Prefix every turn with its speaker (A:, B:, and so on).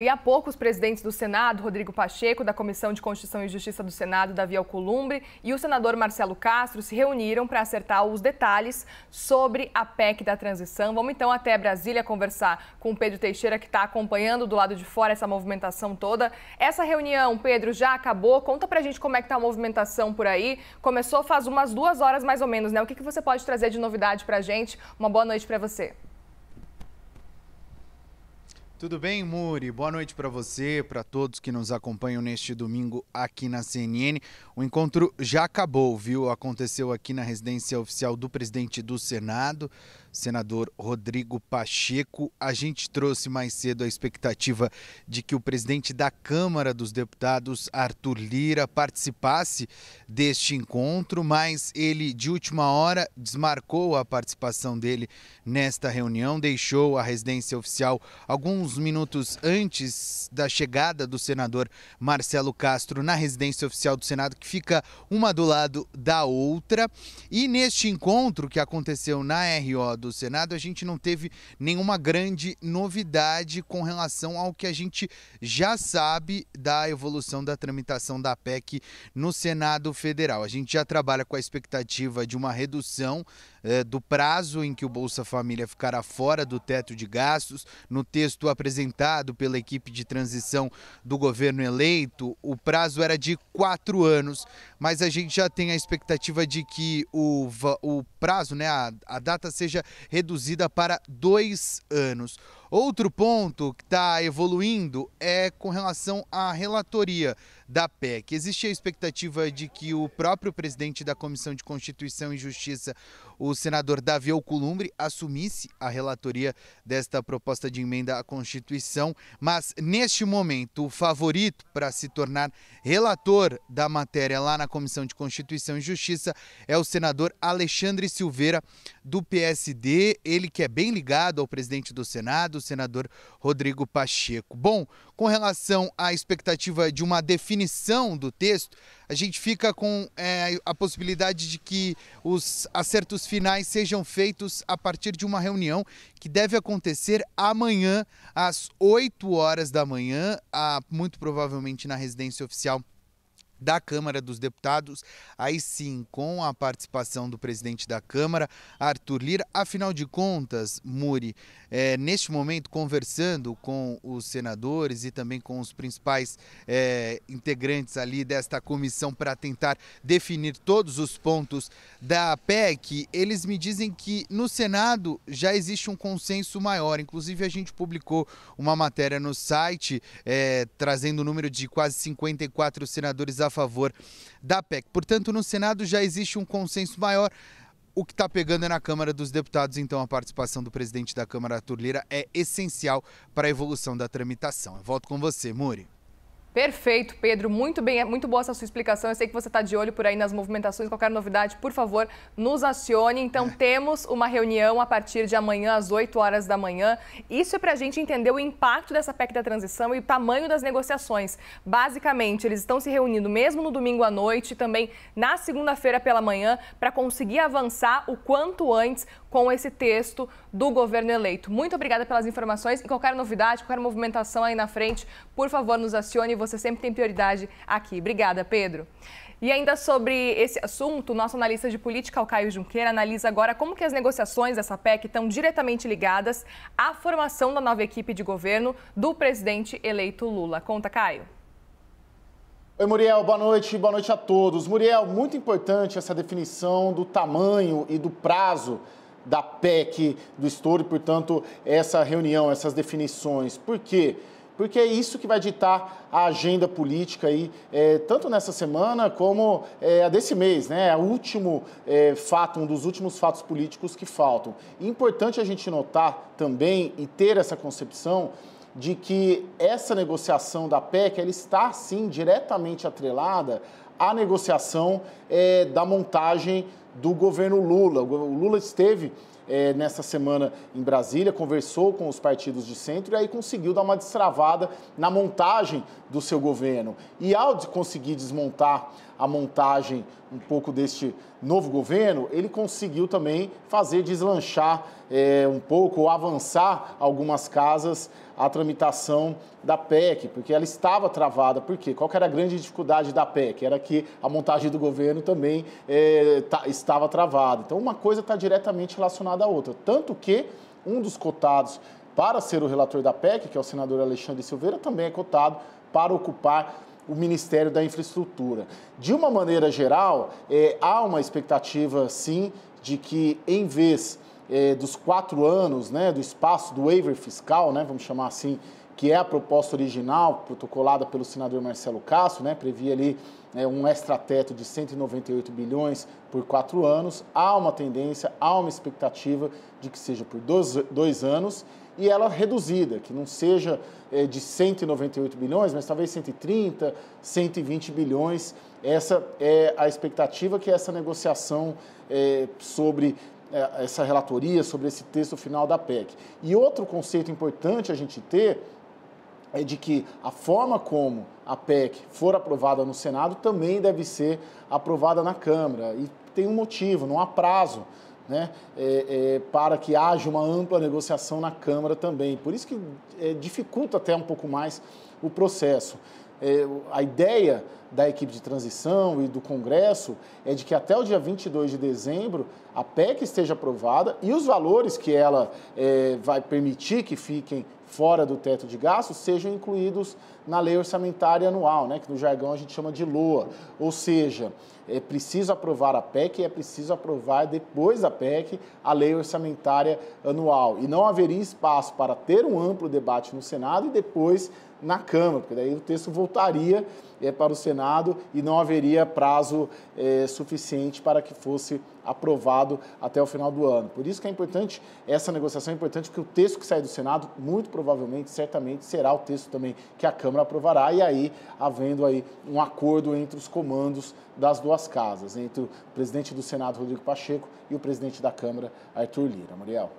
A: E há pouco, os presidentes do Senado, Rodrigo Pacheco, da Comissão de Constituição e Justiça do Senado, Davi Alcolumbre, e o senador Marcelo Castro se reuniram para acertar os detalhes sobre a PEC da transição. Vamos então até Brasília conversar com o Pedro Teixeira, que está acompanhando do lado de fora essa movimentação toda. Essa reunião, Pedro, já acabou. Conta para a gente como é que está a movimentação por aí. Começou faz umas duas horas mais ou menos, né? O que, que você pode trazer de novidade para a gente? Uma boa noite para você.
B: Tudo bem, Muri? Boa noite para você, para todos que nos acompanham neste domingo aqui na CNN. O encontro já acabou, viu? Aconteceu aqui na residência oficial do presidente do Senado senador Rodrigo Pacheco. A gente trouxe mais cedo a expectativa de que o presidente da Câmara dos Deputados, Arthur Lira, participasse deste encontro, mas ele, de última hora, desmarcou a participação dele nesta reunião, deixou a residência oficial alguns minutos antes da chegada do senador Marcelo Castro na residência oficial do Senado, que fica uma do lado da outra. E neste encontro que aconteceu na RO do do Senado, a gente não teve nenhuma grande novidade com relação ao que a gente já sabe da evolução da tramitação da PEC no Senado Federal. A gente já trabalha com a expectativa de uma redução é, do prazo em que o Bolsa Família ficará fora do teto de gastos. No texto apresentado pela equipe de transição do governo eleito, o prazo era de quatro anos, mas a gente já tem a expectativa de que o, o prazo, né, a, a data seja reduzida para dois anos. Outro ponto que está evoluindo é com relação à relatoria da PEC. Existe a expectativa de que o próprio presidente da Comissão de Constituição e Justiça, o senador Davi Alcolumbre, assumisse a relatoria desta proposta de emenda à Constituição, mas neste momento o favorito para se tornar relator da matéria lá na Comissão de Constituição e Justiça é o senador Alexandre Silveira, do PSD, ele que é bem ligado ao presidente do Senado do senador Rodrigo Pacheco. Bom, com relação à expectativa de uma definição do texto, a gente fica com é, a possibilidade de que os acertos finais sejam feitos a partir de uma reunião que deve acontecer amanhã, às 8 horas da manhã, a, muito provavelmente na residência oficial da Câmara dos Deputados, aí sim, com a participação do presidente da Câmara, Arthur Lira. Afinal de contas, Muri, é, neste momento, conversando com os senadores e também com os principais é, integrantes ali desta comissão para tentar definir todos os pontos da PEC, eles me dizem que no Senado já existe um consenso maior. Inclusive, a gente publicou uma matéria no site é, trazendo o número de quase 54 senadores a a favor da PEC. Portanto, no Senado já existe um consenso maior. O que está pegando é na Câmara dos Deputados, então a participação do presidente da Câmara, Arthur Lira, é essencial para a evolução da tramitação. Eu volto com você, Muri.
A: Perfeito, Pedro. Muito bem, muito boa essa sua explicação. Eu sei que você está de olho por aí nas movimentações. Qualquer novidade, por favor, nos acione. Então, é. temos uma reunião a partir de amanhã, às 8 horas da manhã. Isso é para a gente entender o impacto dessa PEC da transição e o tamanho das negociações. Basicamente, eles estão se reunindo mesmo no domingo à noite, e também na segunda-feira pela manhã, para conseguir avançar o quanto antes com esse texto do governo eleito. Muito obrigada pelas informações e qualquer novidade, qualquer movimentação aí na frente, por favor, nos acione você sempre tem prioridade aqui. Obrigada, Pedro. E ainda sobre esse assunto, nosso analista de política, o Caio Junqueira, analisa agora como que as negociações dessa PEC estão diretamente ligadas à formação da nova equipe de governo do presidente eleito Lula. Conta, Caio.
C: Oi, Muriel, boa noite, boa noite a todos. Muriel, muito importante essa definição do tamanho e do prazo da PEC, do estouro, e, portanto, essa reunião, essas definições. Por quê? Porque porque é isso que vai ditar a agenda política aí, é, tanto nessa semana como é, a desse mês, né? É o último é, fato, um dos últimos fatos políticos que faltam. importante a gente notar também e ter essa concepção de que essa negociação da PEC ela está sim diretamente atrelada à negociação é, da montagem do governo Lula. O Lula esteve é, nessa semana em Brasília, conversou com os partidos de centro e aí conseguiu dar uma destravada na montagem do seu governo. E ao conseguir desmontar a montagem um pouco deste novo governo, ele conseguiu também fazer deslanchar é, um pouco, ou avançar algumas casas a tramitação da PEC, porque ela estava travada. Por quê? Qual era a grande dificuldade da PEC? Era que a montagem do governo também é, tá, estava travada. Então, uma coisa está diretamente relacionada à outra. Tanto que um dos cotados para ser o relator da PEC, que é o senador Alexandre Silveira, também é cotado para ocupar o Ministério da Infraestrutura. De uma maneira geral, é, há uma expectativa, sim, de que, em vez é, dos quatro anos, né, do espaço do waiver fiscal, né, vamos chamar assim, que é a proposta original protocolada pelo senador Marcelo Castro, né, previa ali é, um extrateto de 198 bilhões por quatro anos. Há uma tendência, há uma expectativa de que seja por dois, dois anos e ela é reduzida, que não seja é, de 198 bilhões, mas talvez 130, 120 bilhões. Essa é a expectativa que essa negociação é, sobre é, essa relatoria sobre esse texto final da PEC. E outro conceito importante a gente ter é de que a forma como a PEC for aprovada no Senado também deve ser aprovada na Câmara. E tem um motivo, não há prazo. Né, é, é, para que haja uma ampla negociação na Câmara também. Por isso que é, dificulta até um pouco mais o processo. É, a ideia da equipe de transição e do Congresso é de que até o dia 22 de dezembro a PEC esteja aprovada e os valores que ela é, vai permitir que fiquem fora do teto de gastos sejam incluídos na lei orçamentária anual, né, que no jargão a gente chama de LOA. Ou seja, é preciso aprovar a PEC e é preciso aprovar depois da PEC a lei orçamentária anual. E não haveria espaço para ter um amplo debate no Senado e depois na Câmara, porque daí o texto voltaria é, para o Senado Senado e não haveria prazo é, suficiente para que fosse aprovado até o final do ano. Por isso que é importante essa negociação, é importante porque o texto que sai do Senado, muito provavelmente, certamente, será o texto também que a Câmara aprovará e aí havendo aí um acordo entre os comandos das duas casas, entre o presidente do Senado, Rodrigo Pacheco, e o presidente da Câmara, Arthur Lira. Muriel.